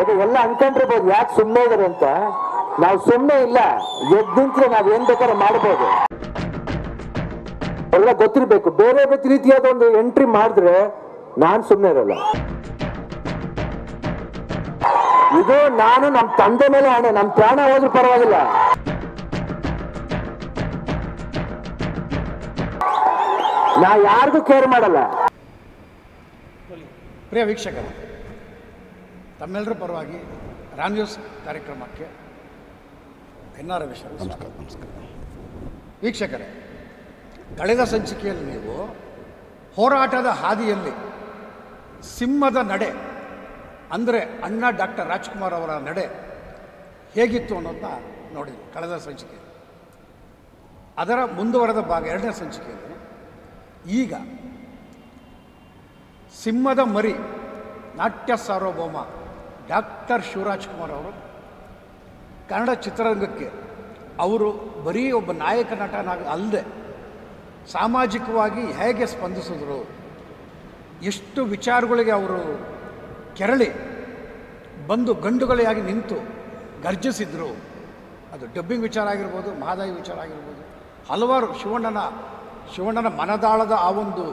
ಅದು ಎಲ್ಲ ಅನ್ಕೊಂಡಿರ್ಬೋದು ಯಾಕೆ ಸುಮ್ಮನೆ ಇದಾರೆ ಅಂತ ನಾವು ಸುಮ್ಮನೆ ಇಲ್ಲ ಎದ್ದಿಂತ್ರೆ ನಾವು ಏನ್ ಬೇಕಾದ್ರೆ ಮಾಡ್ಬೋದು ಎಲ್ಲ ಗೊತ್ತಿರ್ಬೇಕು ಬೇರೆ ಬೇರೆ ರೀತಿಯಾದ ಒಂದು ಎಂಟ್ರಿ ಮಾಡಿದ್ರೆ ನಾನು ಸುಮ್ಮನೆ ಇರಲ್ಲ ಇದು ನಾನು ನಮ್ಮ ತಂದೆ ಮೇಲೆ ಹಣೆ ನಮ್ಮ ಪ್ರಾಣ ಹೋದ್ರೂ ಪರವಾಗಿಲ್ಲ ನಾ ಯಾರಿಗೂ ಕೇರ್ ಮಾಡಲ್ಲ ಪ್ರಿಯ ವೀಕ್ಷಕರು ತಮ್ಮೆಲ್ಲರ ಪರವಾಗಿ ರಾಮ್ ನ್ಯೂಸ್ ಕಾರ್ಯಕ್ರಮಕ್ಕೆ ಎನ್ ವಿಷಯ ನಮಸ್ಕಾರ ನಮಸ್ಕಾರ ವೀಕ್ಷಕರೇ ಕಳೆದ ಸಂಚಿಕೆಯಲ್ಲಿ ನೀವು ಹೋರಾಟದ ಹಾದಿಯಲ್ಲಿ ಸಿಂಹದ ನಡೆ ಅಂದರೆ ಅಣ್ಣ ಡಾಕ್ಟರ್ ರಾಜ್ಕುಮಾರ್ ಅವರ ನಡೆ ಹೇಗಿತ್ತು ಅನ್ನೋದನ್ನ ನೋಡಿ ಕಳೆದ ಸಂಚಿಕೆ ಅದರ ಮುಂದುವರೆದ ಭಾಗ ಎರಡನೇ ಸಂಚಿಕೆಯಲ್ಲಿ ಈಗ ಸಿಂಹದ ಮರಿ ನಾಟ್ಯ ಸಾರ್ವಭೌಮ ಡಾಕ್ಟರ್ ಕುಮಾರ್ ಅವರು ಕನ್ನಡ ಚಿತ್ರರಂಗಕ್ಕೆ ಅವರು ಬರೀ ಒಬ್ಬ ನಾಯಕ ನಟನಾಗಿ ಅಲ್ಲದೆ ಸಾಮಾಜಿಕವಾಗಿ ಹೇಗೆ ಸ್ಪಂದಿಸಿದ್ರು ಎಷ್ಟು ವಿಚಾರಗಳಿಗೆ ಅವರು ಕೆರಳಿ ಬಂದು ಗಂಡುಗಳೆಯಾಗಿ ನಿಂತು ಗರ್ಜಿಸಿದ್ರು ಅದು ಡಬ್ಬಿಂಗ್ ವಿಚಾರ ಆಗಿರ್ಬೋದು ಮಹಾದಾಯಿ ವಿಚಾರ ಆಗಿರ್ಬೋದು ಹಲವಾರು ಶಿವಣ್ಣನ ಶಿವಣ್ಣನ ಮನದಾಳದ ಆ ಒಂದು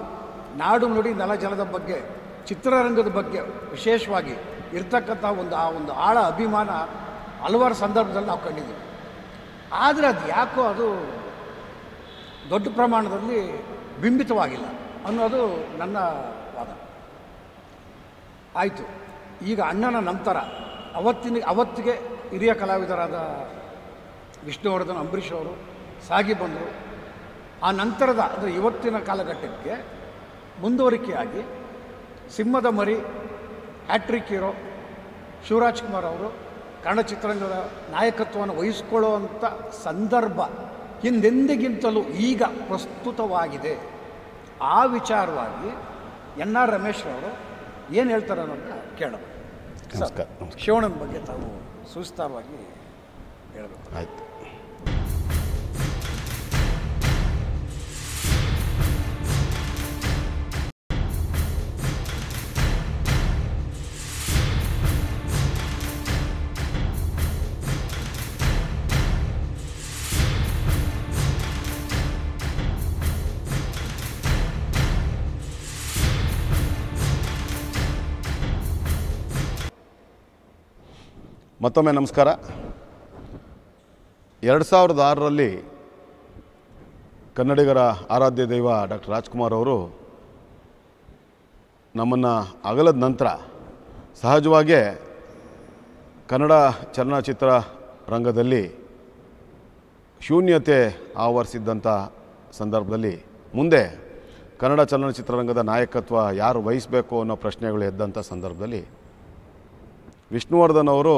ನಾಡು ನುಡಿ ನೆಲ ಜಲದ ಬಗ್ಗೆ ಚಿತ್ರರಂಗದ ಬಗ್ಗೆ ವಿಶೇಷವಾಗಿ ಇರ್ತಕ್ಕಂಥ ಒಂದು ಆ ಒಂದು ಆಳ ಅಭಿಮಾನ ಹಲವಾರು ಸಂದರ್ಭದಲ್ಲಿ ನಾವು ಕಂಡಿದ್ದೀವಿ ಆದರೆ ಅದು ಯಾಕೋ ಅದು ದೊಡ್ಡ ಪ್ರಮಾಣದಲ್ಲಿ ಬಿಂಬಿತವಾಗಿಲ್ಲ ಅನ್ನೋದು ನನ್ನ ವಾದ ಆಯಿತು ಈಗ ಅಣ್ಣನ ನಂತರ ಅವತ್ತಿನ ಅವತ್ತಿಗೆ ಹಿರಿಯ ಕಲಾವಿದರಾದ ವಿಷ್ಣುವರ್ಧನ್ ಅಂಬರೀಷ್ ಅವರು ಸಾಗಿ ಬಂದರು ಆ ನಂತರದ ಅಂದರೆ ಇವತ್ತಿನ ಕಾಲಘಟ್ಟಕ್ಕೆ ಮುಂದುವರಿಕೆಯಾಗಿ ಸಿಂಹದ ಮರಿ ಹ್ಯಾಟ್ರಿಕ್ ಹೀರೋ ಶಿವರಾಜ್ ಕುಮಾರ್ ಅವರು ಕನ್ನಡ ಚಿತ್ರರಂಗದ ನಾಯಕತ್ವವನ್ನು ವಹಿಸಿಕೊಳ್ಳುವಂಥ ಸಂದರ್ಭ ಹಿಂದೆಂದಿಗಿಂತಲೂ ಈಗ ಪ್ರಸ್ತುತವಾಗಿದೆ ಆ ವಿಚಾರವಾಗಿ ಎನ್ ಆರ್ ಅವರು ಏನು ಹೇಳ್ತಾರೆ ಅನ್ನೋದನ್ನ ಕೇಳಬೇಕು ನಮಸ್ಕಾರ ಶಿವಣ್ಣನ ಬಗ್ಗೆ ತಾವು ಸುಸ್ತಾರವಾಗಿ ಹೇಳಬೇಕು ಆಯಿತು ಮತ್ತೊಮ್ಮೆ ನಮಸ್ಕಾರ ಎರಡು ಸಾವಿರದ ಆರರಲ್ಲಿ ಕನ್ನಡಿಗರ ಆರಾಧ್ಯ ದೈವ ಡಾಕ್ಟರ್ ರಾಜ್ಕುಮಾರ್ ಅವರು ನಮ್ಮನ್ನು ಅಗಲದ ನಂತರ ಸಹಜವಾಗೇ ಕನ್ನಡ ಚಲನಚಿತ್ರ ರಂಗದಲ್ಲಿ ಶೂನ್ಯತೆ ಆವರಿಸಿದ್ದಂಥ ಸಂದರ್ಭದಲ್ಲಿ ಮುಂದೆ ಕನ್ನಡ ಚಲನಚಿತ್ರರಂಗದ ನಾಯಕತ್ವ ಯಾರು ವಹಿಸಬೇಕು ಅನ್ನೋ ಪ್ರಶ್ನೆಗಳು ಎದ್ದಂಥ ಸಂದರ್ಭದಲ್ಲಿ ವಿಷ್ಣುವರ್ಧನ್ ಅವರು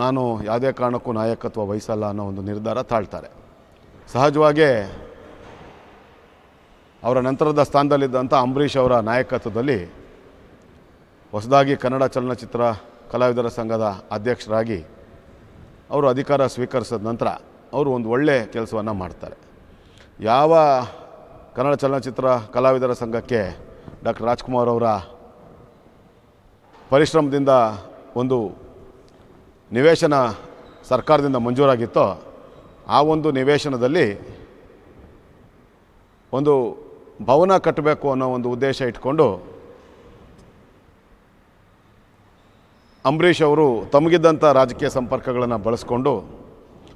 ನಾನು ಯಾವುದೇ ಕಾರಣಕ್ಕೂ ನಾಯಕತ್ವ ವಹಿಸಲ್ಲ ಅನ್ನೋ ಒಂದು ನಿರ್ಧಾರ ತಾಳ್ತಾರೆ ಸಹಜವಾಗೇ ಅವರ ನಂತರದ ಸ್ಥಾನದಲ್ಲಿದ್ದಂಥ ಅಂಬರೀಷ್ ಅವರ ನಾಯಕತ್ವದಲ್ಲಿ ಹೊಸದಾಗಿ ಕನ್ನಡ ಚಲನಚಿತ್ರ ಕಲಾವಿದರ ಸಂಘದ ಅಧ್ಯಕ್ಷರಾಗಿ ಅವರು ಅಧಿಕಾರ ಸ್ವೀಕರಿಸಿದ ನಂತರ ಅವರು ಒಂದು ಒಳ್ಳೆಯ ಕೆಲಸವನ್ನು ಮಾಡ್ತಾರೆ ಯಾವ ಕನ್ನಡ ಚಲನಚಿತ್ರ ಕಲಾವಿದರ ಸಂಘಕ್ಕೆ ಡಾಕ್ಟರ್ ರಾಜ್ಕುಮಾರ್ ಅವರ ಪರಿಶ್ರಮದಿಂದ ಒಂದು ನಿವೇಶನ ಸರ್ಕಾರದಿಂದ ಮಂಜೂರಾಗಿತ್ತೋ ಆ ಒಂದು ನಿವೇಶನದಲ್ಲಿ ಒಂದು ಭವನ ಕಟ್ಟಬೇಕು ಅನ್ನೋ ಒಂದು ಉದ್ದೇಶ ಇಟ್ಕೊಂಡು ಅಂಬರೀಷ್ ಅವರು ತಮಗಿದ್ದಂಥ ರಾಜಕೀಯ ಸಂಪರ್ಕಗಳನ್ನು ಬಳಸ್ಕೊಂಡು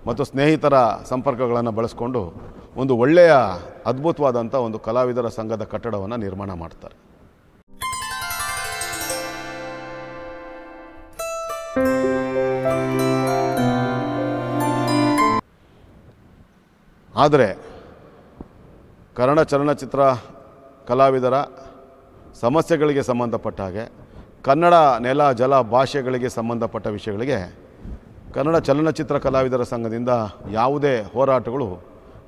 ಮತ್ತು ಸ್ನೇಹಿತರ ಸಂಪರ್ಕಗಳನ್ನು ಬಳಸ್ಕೊಂಡು ಒಂದು ಒಳ್ಳೆಯ ಅದ್ಭುತವಾದಂಥ ಒಂದು ಕಲಾವಿದರ ಸಂಘದ ಕಟ್ಟಡವನ್ನು ನಿರ್ಮಾಣ ಮಾಡ್ತಾರೆ ಆದರೆ ಕನ್ನಡ ಚಲನಚಿತ್ರ ಕಲಾವಿದರ ಸಮಸ್ಯೆಗಳಿಗೆ ಸಂಬಂಧಪಟ್ಟ ಹಾಗೆ ಕನ್ನಡ ನೆಲ ಜಲ ಭಾಷೆಗಳಿಗೆ ಸಂಬಂಧಪಟ್ಟ ವಿಷಯಗಳಿಗೆ ಕನ್ನಡ ಚಲನಚಿತ್ರ ಕಲಾವಿದರ ಸಂಘದಿಂದ ಯಾವುದೇ ಹೋರಾಟಗಳು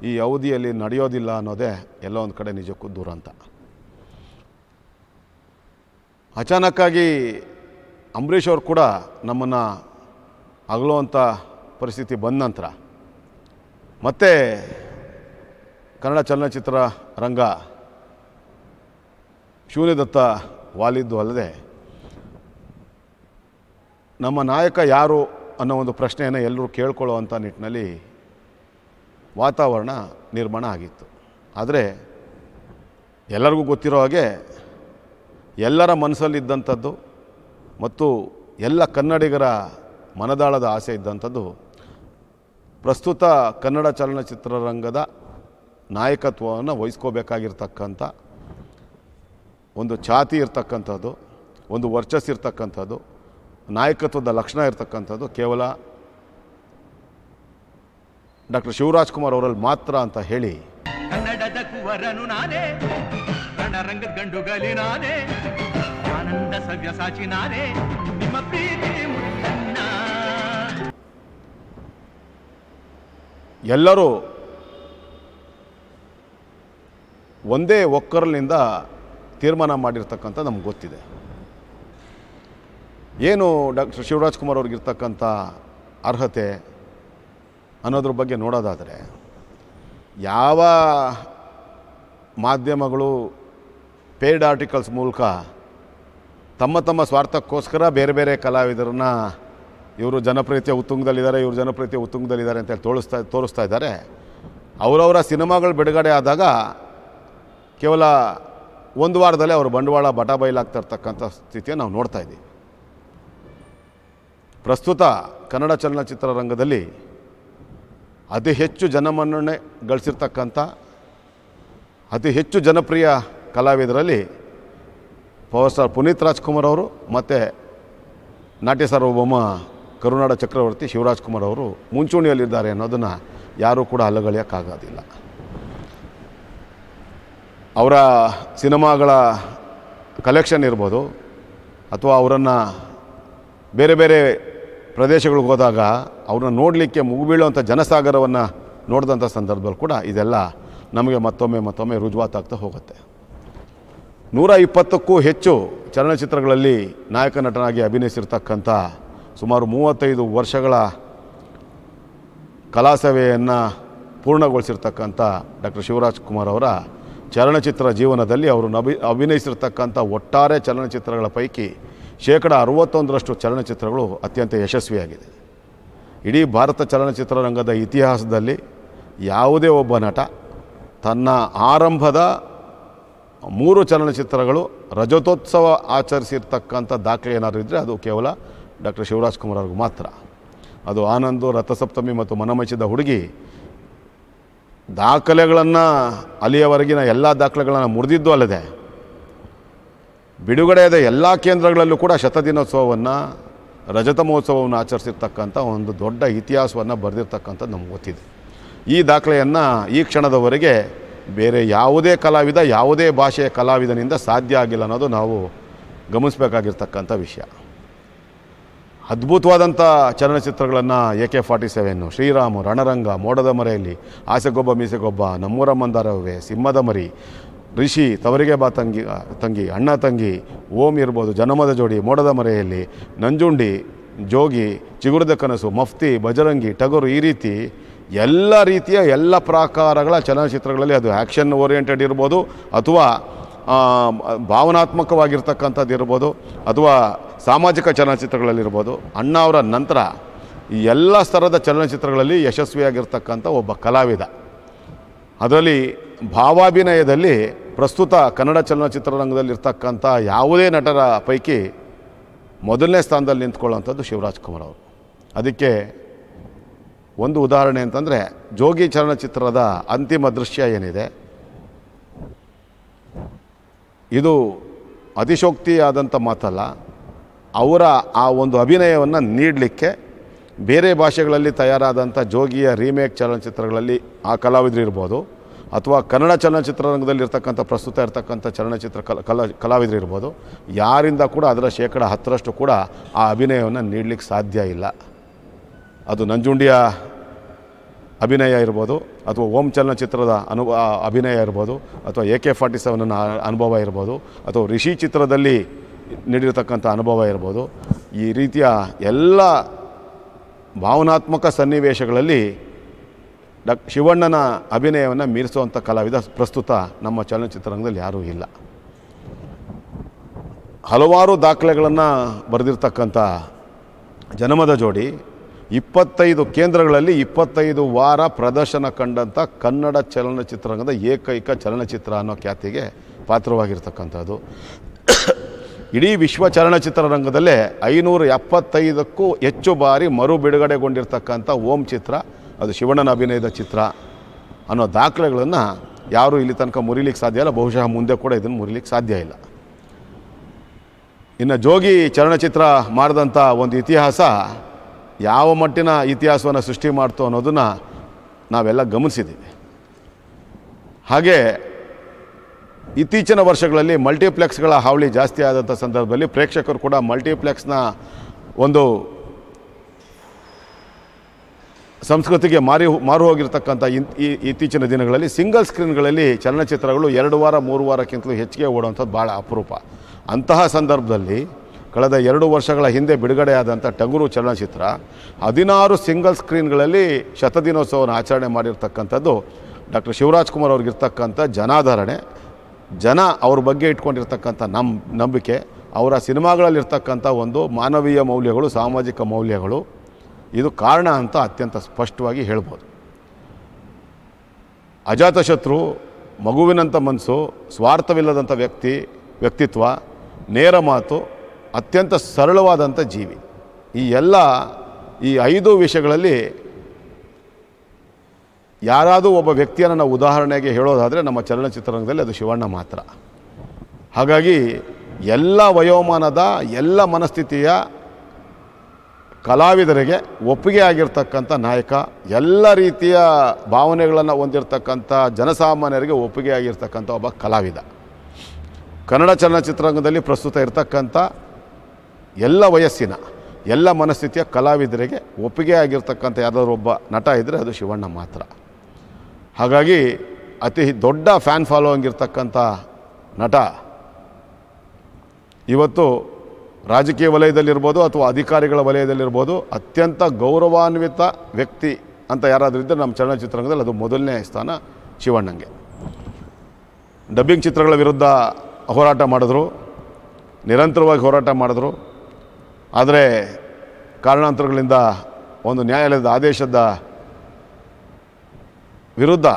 ಈ ಅವಧಿಯಲ್ಲಿ ನಡೆಯೋದಿಲ್ಲ ಅನ್ನೋದೇ ಎಲ್ಲ ಒಂದು ಕಡೆ ನಿಜಕ್ಕೂ ದೂರ ಅಂತ ಅಚಾನಕ್ಕಾಗಿ ಅಂಬರೀಷ್ ಅವರು ಕೂಡ ನಮ್ಮನ್ನು ಅಗಲುವಂಥ ಪರಿಸ್ಥಿತಿ ಬಂದ ನಂತರ ಮತ್ತು ಕನ್ನಡ ಚಲನಚಿತ್ರ ರಂಗ ಶೂನ್ಯದತ್ತ ವಾಲಿದ್ದು ಅಲ್ಲದೆ ನಮ್ಮ ನಾಯಕ ಯಾರು ಅನ್ನೋ ಒಂದು ಪ್ರಶ್ನೆಯನ್ನು ಎಲ್ಲರೂ ಕೇಳ್ಕೊಳ್ಳೋ ಅಂಥ ನಿಟ್ಟಿನಲ್ಲಿ ವಾತಾವರಣ ನಿರ್ಮಾಣ ಆಗಿತ್ತು ಆದರೆ ಎಲ್ಲರಿಗೂ ಗೊತ್ತಿರೋ ಹಾಗೆ ಎಲ್ಲರ ಮನಸ್ಸಲ್ಲಿದ್ದಂಥದ್ದು ಮತ್ತು ಎಲ್ಲ ಕನ್ನಡಿಗರ ಮನದಾಳದ ಆಸೆ ಇದ್ದಂಥದ್ದು ಪ್ರಸ್ತುತ ಕನ್ನಡ ಚಲನಚಿತ್ರರಂಗದ ನಾಯಕತ್ವವನ್ನು ವಹಿಸ್ಕೋಬೇಕಾಗಿರ್ತಕ್ಕಂಥ ಒಂದು ಛಾತಿ ಇರ್ತಕ್ಕಂಥದ್ದು ಒಂದು ವರ್ಚಸ್ಸು ಇರ್ತಕ್ಕಂಥದ್ದು ನಾಯಕತ್ವದ ಲಕ್ಷಣ ಇರ್ತಕ್ಕಂಥದ್ದು ಕೇವಲ ಡಾಕ್ಟರ್ ಶಿವರಾಜ್ ಕುಮಾರ್ ಅವರಲ್ಲಿ ಮಾತ್ರ ಅಂತ ಹೇಳಿ ಕನ್ನಡದ ಕುವರನು ಗಂಡುಗಲಿ ಆನಂದ ನಿಮ್ಮ ಎಲ್ಲರೂ ಒಂದೇ ಒಕ್ಕರಲಿಂದ ತೀರ್ಮಾನ ಮಾಡಿರ್ತಕ್ಕಂಥ ನಮ್ಗೆ ಗೊತ್ತಿದೆ ಏನು ಡಾಕ್ಟರ್ ಶಿವರಾಜ್ ಕುಮಾರ್ ಅವ್ರಿಗಿರ್ತಕ್ಕಂಥ ಅರ್ಹತೆ ಅನ್ನೋದ್ರ ಬಗ್ಗೆ ನೋಡೋದಾದರೆ ಯಾವ ಮಾಧ್ಯಮಗಳು ಪೇಯ್ಡ್ ಆರ್ಟಿಕಲ್ಸ್ ಮೂಲಕ ತಮ್ಮ ತಮ್ಮ ಸ್ವಾರ್ಥಕ್ಕೋಸ್ಕರ ಬೇರೆ ಬೇರೆ ಕಲಾವಿದರನ್ನ ಇವರು ಜನಪ್ರಿಯತೆ ಉತ್ತುಂಗದಲ್ಲಿದ್ದಾರೆ ಇವರು ಜನಪ್ರಿಯತೆ ಉತ್ತುಂಗದಲ್ಲಿದ್ದಾರೆ ಅಂತೇಳಿ ತೋರಿಸ್ತಾ ತೋರಿಸ್ತಾ ಇದ್ದಾರೆ ಅವರವರ ಸಿನಿಮಾಗಳು ಬಿಡುಗಡೆ ಆದಾಗ ಕೇವಲ ಒಂದು ವಾರದಲ್ಲೇ ಅವರು ಬಂಡವಾಳ ಬಟ ಇರ್ತಕ್ಕಂಥ ಸ್ಥಿತಿಯನ್ನು ನಾವು ನೋಡ್ತಾ ಇದ್ದೀವಿ ಪ್ರಸ್ತುತ ಕನ್ನಡ ಚಲನಚಿತ್ರರಂಗದಲ್ಲಿ ಅತಿ ಹೆಚ್ಚು ಜನಮನ್ನಣೆ ಗಳಿಸಿರ್ತಕ್ಕಂಥ ಅತಿ ಹೆಚ್ಚು ಜನಪ್ರಿಯ ಕಲಾವಿದರಲ್ಲಿ ಪವರ್ ಸ್ಟಾರ್ ಪುನೀತ್ ರಾಜ್ಕುಮಾರ್ ಅವರು ಮತ್ತು ನಾಟ್ಯ ಸಾರ್ವಭೌಮ ಕರುನಾಡ ಚಕ್ರವರ್ತಿ ಶಿವರಾಜ್ ಕುಮಾರ್ ಅವರು ಮುಂಚೂಣಿಯಲ್ಲಿದ್ದಾರೆ ಅನ್ನೋದನ್ನು ಯಾರೂ ಕೂಡ ಅಲ್ಲಗಳೆಯೋಕ್ಕಾಗೋದಿಲ್ಲ ಅವರ ಸಿನಿಮಾಗಳ ಕಲೆಕ್ಷನ್ ಇರ್ಬೋದು ಅಥವಾ ಅವರನ್ನು ಬೇರೆ ಬೇರೆ ಪ್ರದೇಶಗಳಿಗೆ ಹೋದಾಗ ಅವ್ರನ್ನ ನೋಡಲಿಕ್ಕೆ ಮುಗಿಬೀಳುವಂಥ ಜನಸಾಗರವನ್ನು ನೋಡಿದಂಥ ಸಂದರ್ಭದಲ್ಲಿ ಕೂಡ ಇದೆಲ್ಲ ನಮಗೆ ಮತ್ತೊಮ್ಮೆ ಮತ್ತೊಮ್ಮೆ ರುಜುವಾತಾಗ್ತಾ ಹೋಗುತ್ತೆ ನೂರ ಇಪ್ಪತ್ತಕ್ಕೂ ಹೆಚ್ಚು ಚಲನಚಿತ್ರಗಳಲ್ಲಿ ನಾಯಕ ನಟನಾಗಿ ಅಭಿನಯಿಸಿರ್ತಕ್ಕಂಥ ಸುಮಾರು ಮೂವತ್ತೈದು ವರ್ಷಗಳ ಕಲಾಸೇವೆಯನ್ನು ಪೂರ್ಣಗೊಳಿಸಿರ್ತಕ್ಕಂಥ ಡಾಕ್ಟರ್ ಶಿವರಾಜ್ ಕುಮಾರ್ ಅವರ ಚಲನಚಿತ್ರ ಜೀವನದಲ್ಲಿ ಅವರು ನಬಿ ಅಭಿನಯಿಸಿರ್ತಕ್ಕಂಥ ಒಟ್ಟಾರೆ ಚಲನಚಿತ್ರಗಳ ಪೈಕಿ ಶೇಕಡ ಅರವತ್ತೊಂದರಷ್ಟು ಚಲನಚಿತ್ರಗಳು ಅತ್ಯಂತ ಯಶಸ್ವಿಯಾಗಿದೆ ಇಡೀ ಭಾರತ ಚಲನಚಿತ್ರರಂಗದ ಇತಿಹಾಸದಲ್ಲಿ ಯಾವುದೇ ಒಬ್ಬ ನಟ ತನ್ನ ಆರಂಭದ ಮೂರು ಚಲನಚಿತ್ರಗಳು ರಜತೋತ್ಸವ ಆಚರಿಸಿರ್ತಕ್ಕಂಥ ದಾಖಲೆ ಏನಾದರೂ ಇದ್ದರೆ ಅದು ಕೇವಲ ಡಾಕ್ಟರ್ ಶಿವರಾಜ್ ಕುಮಾರ್ ಅವ್ರಿಗೆ ಮಾತ್ರ ಅದು ಆನಂದು ರಥಸಪ್ತಮಿ ಮತ್ತು ಮನಮಚ್ಚಿದ ಹುಡುಗಿ ದಾಖಲೆಗಳನ್ನು ಅಲ್ಲಿಯವರೆಗಿನ ಎಲ್ಲ ದಾಖಲೆಗಳನ್ನು ಮುರಿದಿದ್ದು ಅಲ್ಲದೆ ಬಿಡುಗಡೆಯಾದ ಎಲ್ಲ ಕೇಂದ್ರಗಳಲ್ಲೂ ಕೂಡ ಶತದಿನೋತ್ಸವವನ್ನು ರಜತ ಮಹೋತ್ಸವವನ್ನು ಆಚರಿಸಿರ್ತಕ್ಕಂಥ ಒಂದು ದೊಡ್ಡ ಇತಿಹಾಸವನ್ನು ಬರೆದಿರ್ತಕ್ಕಂಥ ನಮ್ಗೆ ಗೊತ್ತಿದೆ ಈ ದಾಖಲೆಯನ್ನು ಈ ಕ್ಷಣದವರೆಗೆ ಬೇರೆ ಯಾವುದೇ ಕಲಾವಿದ ಯಾವುದೇ ಭಾಷೆಯ ಕಲಾವಿದನಿಂದ ಸಾಧ್ಯ ಆಗಿಲ್ಲ ಅನ್ನೋದು ನಾವು ಗಮನಿಸಬೇಕಾಗಿರ್ತಕ್ಕಂಥ ವಿಷಯ ಅದ್ಭುತವಾದಂಥ ಚಲನಚಿತ್ರಗಳನ್ನು A K forty seven Shriram Ranaranga Modada Mareyalli ಆಸೆಗೊಬ್ಬ ಮೀಸೆಗೊಬ್ಬ ನಮ್ಮೂರ ಮಂದಾರವೇ ಸಿಂಹದ ಮರಿ ಋಷಿ ತವರಿಗೆ ಬಾ ತಂಗಿ ತಂಗಿ ಅಣ್ಣ ತಂಗಿ ಓಂ ಇರ್ಬೋದು ಜನಮದ ಜೋಡಿ ಮೋಡದ ಮರೆಯಲ್ಲಿ ನಂಜುಂಡಿ ಜೋಗಿ ಚಿಗುರದ ಕನಸು ಮಫ್ತಿ ಬಜರಂಗಿ ಟಗರು ಈ ರೀತಿ ಎಲ್ಲ ರೀತಿಯ ಎಲ್ಲ ಪ್ರಕಾರಗಳ ಚಲನಚಿತ್ರಗಳಲ್ಲಿ ಅದು ಆ್ಯಕ್ಷನ್ ಓರಿಯೆಂಟೆಡ್ ಇರ್ಬೋದು ಅಥವಾ ಭಾವನಾತ್ಮಕವಾಗಿರ್ತಕ್ಕಂಥದ್ದು ಇರ್ಬೋದು ಅಥವಾ ಸಾಮಾಜಿಕ ಚಲನಚಿತ್ರಗಳಲ್ಲಿರ್ಬೋದು ಅಣ್ಣ ಅವರ ನಂತರ ಎಲ್ಲ ಸ್ತರದ ಚಲನಚಿತ್ರಗಳಲ್ಲಿ ಯಶಸ್ವಿಯಾಗಿರ್ತಕ್ಕಂಥ ಒಬ್ಬ ಕಲಾವಿದ ಅದರಲ್ಲಿ ಭಾವಾಭಿನಯದಲ್ಲಿ ಪ್ರಸ್ತುತ ಕನ್ನಡ ಚಲನಚಿತ್ರರಂಗದಲ್ಲಿರ್ತಕ್ಕಂಥ ಯಾವುದೇ ನಟರ ಪೈಕಿ ಮೊದಲನೇ ಸ್ಥಾನದಲ್ಲಿ ನಿಂತ್ಕೊಳ್ಳುವಂಥದ್ದು ಶಿವರಾಜ್ ಕುಮಾರ್ ಅವರು ಅದಕ್ಕೆ ಒಂದು ಉದಾಹರಣೆ ಅಂತಂದರೆ ಜೋಗಿ ಚಲನಚಿತ್ರದ ಅಂತಿಮ ದೃಶ್ಯ ಏನಿದೆ ಇದು ಅತಿಶೋಕ್ತಿಯಾದಂಥ ಮಾತಲ್ಲ ಅವರ ಆ ಒಂದು ಅಭಿನಯವನ್ನು ನೀಡಲಿಕ್ಕೆ ಬೇರೆ ಭಾಷೆಗಳಲ್ಲಿ ತಯಾರಾದಂಥ ಜೋಗಿಯ ರೀಮೇಕ್ ಚಲನಚಿತ್ರಗಳಲ್ಲಿ ಆ ಕಲಾವಿದರು ಇರ್ಬೋದು ಅಥವಾ ಕನ್ನಡ ಚಲನಚಿತ್ರರಂಗದಲ್ಲಿ ಇರ್ತಕ್ಕಂಥ ಪ್ರಸ್ತುತ ಇರತಕ್ಕಂಥ ಚಲನಚಿತ್ರ ಕಲ ಕಲ ಕಲಾವಿದರು ಇರ್ಬೋದು ಯಾರಿಂದ ಕೂಡ ಅದರ ಶೇಕಡ ಹತ್ತರಷ್ಟು ಕೂಡ ಆ ಅಭಿನಯವನ್ನು ನೀಡಲಿಕ್ಕೆ ಸಾಧ್ಯ ಇಲ್ಲ ಅದು ನಂಜುಂಡಿಯ ಅಭಿನಯ ಇರ್ಬೋದು ಅಥವಾ ಓಂ ಚಲನಚಿತ್ರದ ಅನು ಅಭಿನಯ ಇರ್ಬೋದು ಅಥವಾ ಎ ಕೆ ಫಾರ್ಟಿ ಸೆವೆನ್ನ ಅನುಭವ ಇರ್ಬೋದು ಅಥವಾ ರಿಷಿ ಚಿತ್ರದಲ್ಲಿ ನೀಡಿರತಕ್ಕಂಥ ಅನುಭವ ಇರ್ಬೋದು ಈ ರೀತಿಯ ಎಲ್ಲ ಭಾವನಾತ್ಮಕ ಸನ್ನಿವೇಶಗಳಲ್ಲಿ ಡಾಕ್ ಶಿವಣ್ಣನ ಅಭಿನಯವನ್ನು ಮೀರಿಸುವಂಥ ಕಲಾವಿದ ಪ್ರಸ್ತುತ ನಮ್ಮ ಚಲನಚಿತ್ರರಂಗದಲ್ಲಿ ಯಾರೂ ಇಲ್ಲ ಹಲವಾರು ದಾಖಲೆಗಳನ್ನು ಬರೆದಿರ್ತಕ್ಕಂಥ ಜನಮದ ಜೋಡಿ ಇಪ್ಪತ್ತೈದು ಕೇಂದ್ರಗಳಲ್ಲಿ ಇಪ್ಪತ್ತೈದು ವಾರ ಪ್ರದರ್ಶನ ಕಂಡಂಥ ಕನ್ನಡ ಚಲನಚಿತ್ರರಂಗದ ಏಕೈಕ ಚಲನಚಿತ್ರ ಅನ್ನೋ ಖ್ಯಾತಿಗೆ ಪಾತ್ರವಾಗಿರ್ತಕ್ಕಂಥದ್ದು ಇಡೀ ವಿಶ್ವ ಚಲನಚಿತ್ರರಂಗದಲ್ಲೇ ಐನೂರ ಎಪ್ಪತ್ತೈದಕ್ಕೂ ಹೆಚ್ಚು ಬಾರಿ ಮರು ಬಿಡುಗಡೆಗೊಂಡಿರ್ತಕ್ಕಂಥ ಓಂ ಚಿತ್ರ ಅದು ಶಿವಣ್ಣನ ಅಭಿನಯದ ಚಿತ್ರ ಅನ್ನೋ ದಾಖಲೆಗಳನ್ನು ಯಾರೂ ಇಲ್ಲಿ ತನಕ ಮುರಿಲಿಕ್ಕೆ ಸಾಧ್ಯ ಇಲ್ಲ ಬಹುಶಃ ಮುಂದೆ ಕೂಡ ಇದನ್ನು ಮುರಿಲಿಕ್ಕೆ ಸಾಧ್ಯ ಇಲ್ಲ ಇನ್ನು ಜೋಗಿ ಚಲನಚಿತ್ರ ಮಾಡಿದಂಥ ಒಂದು ಇತಿಹಾಸ ಯಾವ ಮಟ್ಟಿನ ಇತಿಹಾಸವನ್ನು ಸೃಷ್ಟಿ ಮಾಡ್ತು ಅನ್ನೋದನ್ನು ನಾವೆಲ್ಲ ಗಮನಿಸಿದ್ದೀವಿ ಹಾಗೆ ಇತ್ತೀಚಿನ ವರ್ಷಗಳಲ್ಲಿ ಮಲ್ಟಿಪ್ಲೆಕ್ಸ್ಗಳ ಹಾವಳಿ ಜಾಸ್ತಿ ಆದಂಥ ಸಂದರ್ಭದಲ್ಲಿ ಪ್ರೇಕ್ಷಕರು ಕೂಡ ಮಲ್ಟಿಪ್ಲೆಕ್ಸ್ನ ಒಂದು ಸಂಸ್ಕೃತಿಗೆ ಮಾರಿ ಮಾರು ಹೋಗಿರ್ತಕ್ಕಂಥ ಇತ್ತೀಚಿನ ದಿನಗಳಲ್ಲಿ ಸಿಂಗಲ್ ಸ್ಕ್ರೀನ್ಗಳಲ್ಲಿ ಚಲನಚಿತ್ರಗಳು ಎರಡು ವಾರ ಮೂರು ವಾರಕ್ಕಿಂತಲೂ ಹೆಚ್ಚಿಗೆ ಓಡುವಂಥದ್ದು ಭಾಳ ಅಪರೂಪ ಅಂತಹ ಸಂದರ್ಭದಲ್ಲಿ ಕಳೆದ ಎರಡು ವರ್ಷಗಳ ಹಿಂದೆ ಬಿಡುಗಡೆಯಾದಂಥ ಟಂಗುರು ಚಲನಚಿತ್ರ ಹದಿನಾರು ಸಿಂಗಲ್ ಸ್ಕ್ರೀನ್ಗಳಲ್ಲಿ ಶತದಿನೋತ್ಸವವನ್ನು ಆಚರಣೆ ಮಾಡಿರ್ತಕ್ಕಂಥದ್ದು ಡಾಕ್ಟರ್ ಶಿವರಾಜ್ ಕುಮಾರ್ ಅವ್ರಿಗಿರ್ತಕ್ಕಂಥ ಜನಾಧರಣೆ ಜನ ಅವ್ರ ಬಗ್ಗೆ ಇಟ್ಕೊಂಡಿರ್ತಕ್ಕಂಥ ನಮ್ಮ ನಂಬಿಕೆ ಅವರ ಸಿನಿಮಾಗಳಲ್ಲಿರ್ತಕ್ಕಂಥ ಒಂದು ಮಾನವೀಯ ಮೌಲ್ಯಗಳು ಸಾಮಾಜಿಕ ಮೌಲ್ಯಗಳು ಇದು ಕಾರಣ ಅಂತ ಅತ್ಯಂತ ಸ್ಪಷ್ಟವಾಗಿ ಹೇಳ್ಬೋದು ಅಜಾತಶತ್ರು ಮಗುವಿನಂಥ ಮನಸ್ಸು ಸ್ವಾರ್ಥವಿಲ್ಲದಂಥ ವ್ಯಕ್ತಿ ವ್ಯಕ್ತಿತ್ವ ನೇರ ಮಾತು ಅತ್ಯಂತ ಸರಳವಾದಂಥ ಜೀವಿ ಈ ಎಲ್ಲ ಈ ಐದು ವಿಷಯಗಳಲ್ಲಿ ಯಾರಾದರೂ ಒಬ್ಬ ವ್ಯಕ್ತಿಯನ್ನು ನಾವು ಉದಾಹರಣೆಗೆ ಹೇಳೋದಾದರೆ ನಮ್ಮ ಚಲನಚಿತ್ರರಂಗದಲ್ಲಿ ಅದು ಶಿವಣ್ಣ ಮಾತ್ರ ಹಾಗಾಗಿ ಎಲ್ಲ ವಯೋಮಾನದ ಎಲ್ಲ ಮನಸ್ಥಿತಿಯ ಕಲಾವಿದರಿಗೆ ಒಪ್ಪಿಗೆ ಆಗಿರ್ತಕ್ಕಂಥ ನಾಯಕ ಎಲ್ಲ ರೀತಿಯ ಭಾವನೆಗಳನ್ನು ಹೊಂದಿರತಕ್ಕಂಥ ಜನಸಾಮಾನ್ಯರಿಗೆ ಒಪ್ಪಿಗೆ ಆಗಿರ್ತಕ್ಕಂಥ ಒಬ್ಬ ಕಲಾವಿದ ಕನ್ನಡ ಚಲನಚಿತ್ರರಂಗದಲ್ಲಿ ಪ್ರಸ್ತುತ ಇರತಕ್ಕಂಥ ಎಲ್ಲ ವಯಸ್ಸಿನ ಎಲ್ಲ ಮನಸ್ಥಿತಿಯ ಕಲಾವಿದರಿಗೆ ಒಪ್ಪಿಗೆ ಆಗಿರ್ತಕ್ಕಂಥ ಯಾರಾದರೂ ಒಬ್ಬ ನಟ ಇದ್ದರೆ ಅದು ಶಿವಣ್ಣ ಮಾತ್ರ ಹಾಗಾಗಿ ಅತಿ ದೊಡ್ಡ ಫ್ಯಾನ್ ಫಾಲೋವಿಂಗ್ ಇರ್ತಕ್ಕಂಥ ನಟ ಇವತ್ತು ರಾಜಕೀಯ ವಲಯದಲ್ಲಿರ್ಬೋದು ಅಥವಾ ಅಧಿಕಾರಿಗಳ ವಲಯದಲ್ಲಿರ್ಬೋದು ಅತ್ಯಂತ ಗೌರವಾನ್ವಿತ ವ್ಯಕ್ತಿ ಅಂತ ಯಾರಾದರೂ ಇದ್ದರೆ ನಮ್ಮ ಚಲನಚಿತ್ರರಂಗದಲ್ಲಿ ಅದು ಮೊದಲನೇ ಸ್ಥಾನ ಶಿವಣ್ಣಂಗೆ ಡಬ್ಬಿಂಗ್ ಚಿತ್ರಗಳ ವಿರುದ್ಧ ಹೋರಾಟ ಮಾಡಿದ್ರು ನಿರಂತರವಾಗಿ ಹೋರಾಟ ಮಾಡಿದ್ರು ಆದರೆ ಕಾರಣಾಂತರಗಳಿಂದ ಒಂದು ನ್ಯಾಯಾಲಯದ ಆದೇಶದ ವಿರುದ್ಧ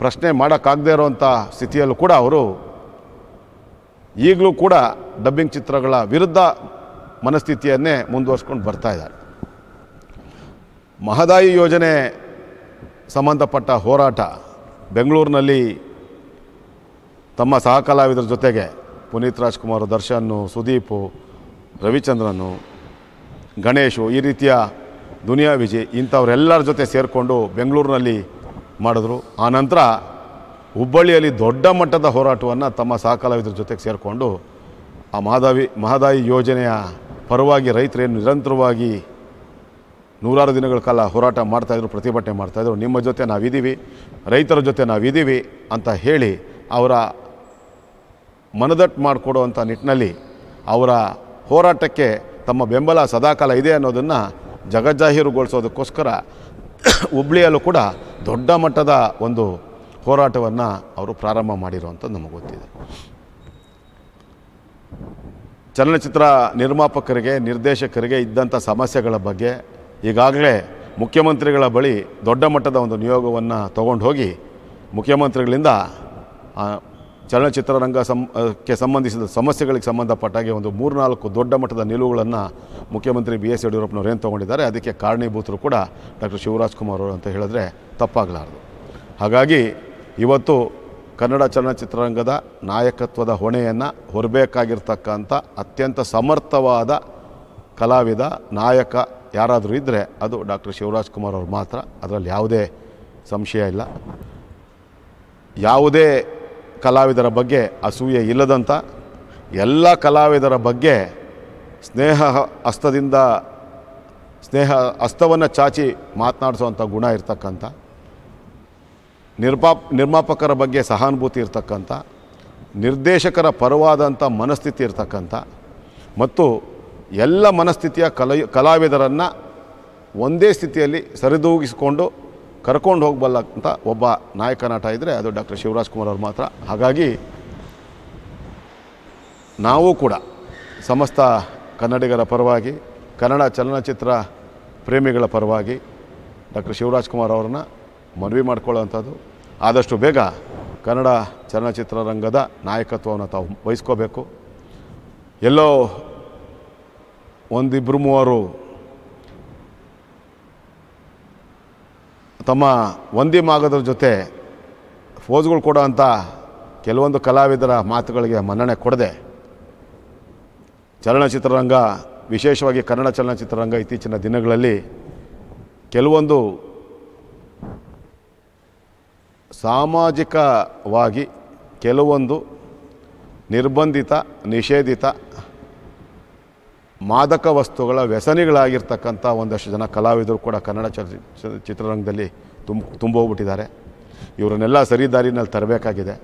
ಪ್ರಶ್ನೆ ಮಾಡೋಕ್ಕಾಗದೇ ಇರೋವಂಥ ಸ್ಥಿತಿಯಲ್ಲೂ ಕೂಡ ಅವರು ಈಗಲೂ ಕೂಡ ಡಬ್ಬಿಂಗ್ ಚಿತ್ರಗಳ ವಿರುದ್ಧ ಮನಸ್ಥಿತಿಯನ್ನೇ ಮುಂದುವರ್ಸ್ಕೊಂಡು ಬರ್ತಾ ಇದ್ದಾರೆ ಮಹದಾಯಿ ಯೋಜನೆ ಸಂಬಂಧಪಟ್ಟ ಹೋರಾಟ ಬೆಂಗಳೂರಿನಲ್ಲಿ ತಮ್ಮ ಸಹಕಲಾವಿದರ ಜೊತೆಗೆ ಪುನೀತ್ ರಾಜ್ಕುಮಾರ್ ದರ್ಶನ್ ಸುದೀಪು ರವಿಚಂದ್ರನು ಗಣೇಶು ಈ ರೀತಿಯ ದುನಿಯಾ ವಿಜಯ್ ಇಂಥವರೆಲ್ಲರ ಜೊತೆ ಸೇರಿಕೊಂಡು ಬೆಂಗಳೂರಿನಲ್ಲಿ ಮಾಡಿದ್ರು ಆನಂತರ ಹುಬ್ಬಳ್ಳಿಯಲ್ಲಿ ದೊಡ್ಡ ಮಟ್ಟದ ಹೋರಾಟವನ್ನು ತಮ್ಮ ಸಹಕಲಾವಿದರ ಜೊತೆಗೆ ಸೇರಿಕೊಂಡು ಆ ಮಹದಾವಿ ಮಹದಾಯಿ ಯೋಜನೆಯ ಪರವಾಗಿ ರೈತರೇನು ನಿರಂತರವಾಗಿ ನೂರಾರು ದಿನಗಳ ಕಾಲ ಹೋರಾಟ ಮಾಡ್ತಾಯಿದ್ರು ಪ್ರತಿಭಟನೆ ಮಾಡ್ತಾಯಿದ್ರು ನಿಮ್ಮ ಜೊತೆ ನಾವಿದ್ದೀವಿ ರೈತರ ಜೊತೆ ನಾವಿದ್ದೀವಿ ಅಂತ ಹೇಳಿ ಅವರ ಮನದಟ್ಟು ಮಾಡಿಕೊಡುವಂಥ ನಿಟ್ಟಿನಲ್ಲಿ ಅವರ ಹೋರಾಟಕ್ಕೆ ತಮ್ಮ ಬೆಂಬಲ ಸದಾಕಾಲ ಇದೆ ಅನ್ನೋದನ್ನು ಜಗಜ್ಜಾಹೀರುಗೊಳಿಸೋದಕ್ಕೋಸ್ಕರ ಹುಬ್ಳಿಯಲ್ಲೂ ಕೂಡ ದೊಡ್ಡ ಮಟ್ಟದ ಒಂದು ಹೋರಾಟವನ್ನು ಅವರು ಪ್ರಾರಂಭ ಮಾಡಿರುವಂಥದ್ದು ನಮಗೆ ಗೊತ್ತಿದೆ ಚಲನಚಿತ್ರ ನಿರ್ಮಾಪಕರಿಗೆ ನಿರ್ದೇಶಕರಿಗೆ ಇದ್ದಂಥ ಸಮಸ್ಯೆಗಳ ಬಗ್ಗೆ ಈಗಾಗಲೇ ಮುಖ್ಯಮಂತ್ರಿಗಳ ಬಳಿ ದೊಡ್ಡ ಮಟ್ಟದ ಒಂದು ನಿಯೋಗವನ್ನು ತಗೊಂಡು ಹೋಗಿ ಮುಖ್ಯಮಂತ್ರಿಗಳಿಂದ ಚಲನಚಿತ್ರರಂಗ ಕ್ಕೆ ಸಂಬಂಧಿಸಿದ ಸಮಸ್ಯೆಗಳಿಗೆ ಸಂಬಂಧಪಟ್ಟಾಗೆ ಒಂದು ಮೂರ್ನಾಲ್ಕು ದೊಡ್ಡ ಮಟ್ಟದ ನಿಲುವುಗಳನ್ನು ಮುಖ್ಯಮಂತ್ರಿ ಬಿ ಎಸ್ ಯಡಿಯೂರಪ್ಪನವರು ಏನು ತೊಗೊಂಡಿದ್ದಾರೆ ಅದಕ್ಕೆ ಕಾರಣೀಭೂತರು ಕೂಡ ಡಾಕ್ಟರ್ ಶಿವರಾಜ್ ಕುಮಾರ್ ಅವರು ಅಂತ ಹೇಳಿದ್ರೆ ತಪ್ಪಾಗಲಾರದು ಹಾಗಾಗಿ ಇವತ್ತು ಕನ್ನಡ ಚಲನಚಿತ್ರರಂಗದ ನಾಯಕತ್ವದ ಹೊಣೆಯನ್ನು ಹೊರಬೇಕಾಗಿರ್ತಕ್ಕಂಥ ಅತ್ಯಂತ ಸಮರ್ಥವಾದ ಕಲಾವಿದ ನಾಯಕ ಯಾರಾದರೂ ಇದ್ದರೆ ಅದು ಡಾಕ್ಟರ್ ಶಿವರಾಜ್ ಕುಮಾರ್ ಅವರು ಮಾತ್ರ ಅದರಲ್ಲಿ ಯಾವುದೇ ಸಂಶಯ ಇಲ್ಲ ಯಾವುದೇ ಕಲಾವಿದರ ಬಗ್ಗೆ ಅಸೂಯೆ ಇಲ್ಲದಂಥ ಎಲ್ಲ ಕಲಾವಿದರ ಬಗ್ಗೆ ಸ್ನೇಹ ಹಸ್ತದಿಂದ ಸ್ನೇಹ ಹಸ್ತವನ್ನು ಚಾಚಿ ಮಾತನಾಡಿಸುವಂಥ ಗುಣ ಇರ್ತಕ್ಕಂಥ ನಿರ್ಪಾಪ್ ನಿರ್ಮಾಪಕರ ಬಗ್ಗೆ ಸಹಾನುಭೂತಿ ಇರ್ತಕ್ಕಂಥ ನಿರ್ದೇಶಕರ ಪರವಾದಂಥ ಮನಸ್ಥಿತಿ ಇರ್ತಕ್ಕಂಥ ಮತ್ತು ಎಲ್ಲ ಮನಸ್ಥಿತಿಯ ಕಲ ಕಲಾವಿದರನ್ನು ಒಂದೇ ಸ್ಥಿತಿಯಲ್ಲಿ ಸರಿದೂಗಿಸಿಕೊಂಡು ಕರ್ಕೊಂಡು ಹೋಗಬಲ್ಲ ಅಂತ ಒಬ್ಬ ನಾಯಕ ನಟ ಇದ್ದರೆ ಅದು ಡಾಕ್ಟರ್ ಶಿವರಾಜ್ ಕುಮಾರ್ ಅವರು ಮಾತ್ರ ಹಾಗಾಗಿ ನಾವು ಕೂಡ ಸಮಸ್ತ ಕನ್ನಡಿಗರ ಪರವಾಗಿ ಕನ್ನಡ ಚಲನಚಿತ್ರ ಪ್ರೇಮಿಗಳ ಪರವಾಗಿ ಡಾಕ್ಟರ್ ಶಿವರಾಜ್ ಕುಮಾರ್ ಅವರನ್ನು ಮನವಿ ಮಾಡ್ಕೊಳ್ಳೋವಂಥದ್ದು ಆದಷ್ಟು ಬೇಗ ಕನ್ನಡ ಚಲನಚಿತ್ರ ರಂಗದ ನಾಯಕತ್ವವನ್ನು ತಾವು ವಹಿಸ್ಕೋಬೇಕು ಎಲ್ಲೋ ಒಂದಿಬ್ಬರು ಮೂವರು ತಮ್ಮ ವಂದಿ ಮಾಗದ್ರ ಜೊತೆ ಫೋಜ್ಗಳು ಕೊಡೋ ಅಂಥ ಕೆಲವೊಂದು ಕಲಾವಿದರ ಮಾತುಗಳಿಗೆ ಮನ್ನಣೆ ಕೊಡದೆ ಚಲನಚಿತ್ರರಂಗ ವಿಶೇಷವಾಗಿ ಕನ್ನಡ ಚಲನಚಿತ್ರರಂಗ ಇತ್ತೀಚಿನ ದಿನಗಳಲ್ಲಿ ಕೆಲವೊಂದು ಸಾಮಾಜಿಕವಾಗಿ ಕೆಲವೊಂದು ನಿರ್ಬಂಧಿತ ನಿಷೇಧಿತ ಮಾದಕ ವಸ್ತುಗಳ ವ್ಯಸನಿಗಳಾಗಿರ್ತಕ್ಕಂಥ ಒಂದಷ್ಟು ಜನ ಕಲಾವಿದರು ಕೂಡ ಕನ್ನಡ ಚಲ ಚಿತ್ರರಂಗದಲ್ಲಿ ತುಂಬ ತುಂಬೋಗ್ಬಿಟ್ಟಿದ್ದಾರೆ ಇವರನ್ನೆಲ್ಲ ಸರಿ ದಾರಿನಲ್ಲಿ ತರಬೇಕಾಗಿದೆ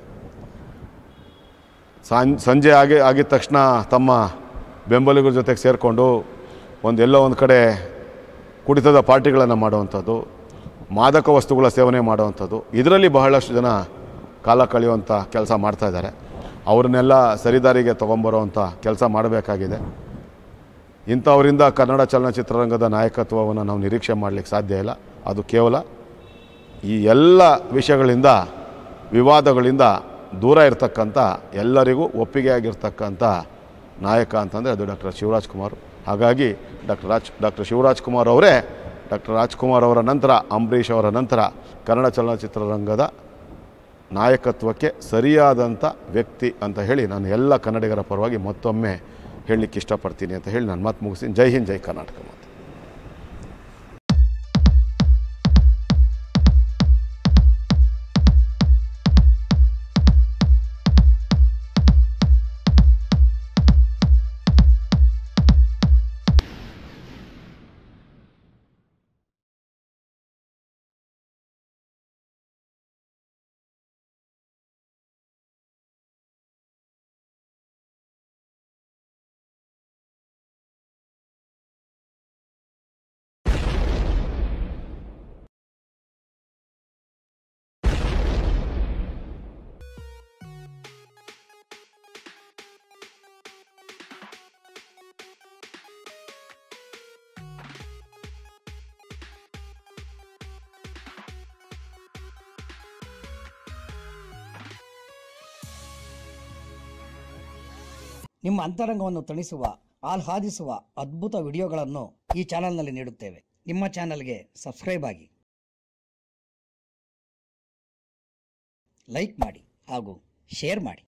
ಸಂಜೆ ಆಗಿ ಆಗಿದ ತಕ್ಷಣ ತಮ್ಮ ಬೆಂಬಲಿಗರ ಜೊತೆಗೆ ಸೇರಿಕೊಂಡು ಒಂದೆಲ್ಲೋ ಒಂದು ಕಡೆ ಕುಡಿತದ ಪಾರ್ಟಿಗಳನ್ನು ಮಾಡುವಂಥದ್ದು ಮಾದಕ ವಸ್ತುಗಳ ಸೇವನೆ ಮಾಡುವಂಥದ್ದು ಇದರಲ್ಲಿ ಬಹಳಷ್ಟು ಜನ ಕಾಲ ಕಳೆಯುವಂಥ ಕೆಲಸ ಮಾಡ್ತಾಯಿದ್ದಾರೆ ಅವರನ್ನೆಲ್ಲ ಸರಿದಾರಿಗೆ ತೊಗೊಂಬರುವಂಥ ಕೆಲಸ ಮಾಡಬೇಕಾಗಿದೆ ಇಂಥವರಿಂದ ಕನ್ನಡ ಚಲನಚಿತ್ರರಂಗದ ನಾಯಕತ್ವವನ್ನು ನಾವು ನಿರೀಕ್ಷೆ ಮಾಡಲಿಕ್ಕೆ ಸಾಧ್ಯ ಇಲ್ಲ ಅದು ಕೇವಲ ಈ ಎಲ್ಲ ವಿಷಯಗಳಿಂದ ವಿವಾದಗಳಿಂದ ದೂರ ಇರತಕ್ಕಂಥ ಎಲ್ಲರಿಗೂ ಒಪ್ಪಿಗೆ ಆಗಿರ್ತಕ್ಕಂಥ ನಾಯಕ ಅಂತಂದರೆ ಅದು ಡಾಕ್ಟರ್ ಶಿವರಾಜ್ ಕುಮಾರ್ ಹಾಗಾಗಿ ಡಾಕ್ಟರ್ ರಾಜ್ ಡಾಕ್ಟರ್ ಶಿವರಾಜ್ ಕುಮಾರ್ ಅವರೇ ಡಾಕ್ಟರ್ ರಾಜ್ಕುಮಾರ್ ಅವರ ನಂತರ ಅಂಬರೀಷ್ ಅವರ ನಂತರ ಕನ್ನಡ ಚಲನಚಿತ್ರರಂಗದ ನಾಯಕತ್ವಕ್ಕೆ ಸರಿಯಾದಂಥ ವ್ಯಕ್ತಿ ಅಂತ ಹೇಳಿ ನಾನು ಎಲ್ಲ ಕನ್ನಡಿಗರ ಪರವಾಗಿ ಮತ್ತೊಮ್ಮೆ ಹೇಳಲಿಕ್ಕೆ ಇಷ್ಟಪಡ್ತೀನಿ ಅಂತ ಹೇಳಿ ನನ್ನ ಮಾತು ಮುಗಿಸ್ತೀನಿ ಜೈ ಹಿಂದ್ ಜೈ ಕರ್ನಾಟಕ ನಿಮ್ಮ ಅಂತರಂಗವನ್ನು ತಣಿಸುವ ಆಹ್ಲಾದಿಸುವ ಅದ್ಭುತ ವಿಡಿಯೋಗಳನ್ನು ಈ ಚಾನೆಲ್ನಲ್ಲಿ ನೀಡುತ್ತೇವೆ ನಿಮ್ಮ ಚಾನೆಲ್ಗೆ ಸಬ್ಸ್ಕ್ರೈಬ್ ಆಗಿ ಲೈಕ್ ಮಾಡಿ ಹಾಗೂ ಶೇರ್ ಮಾಡಿ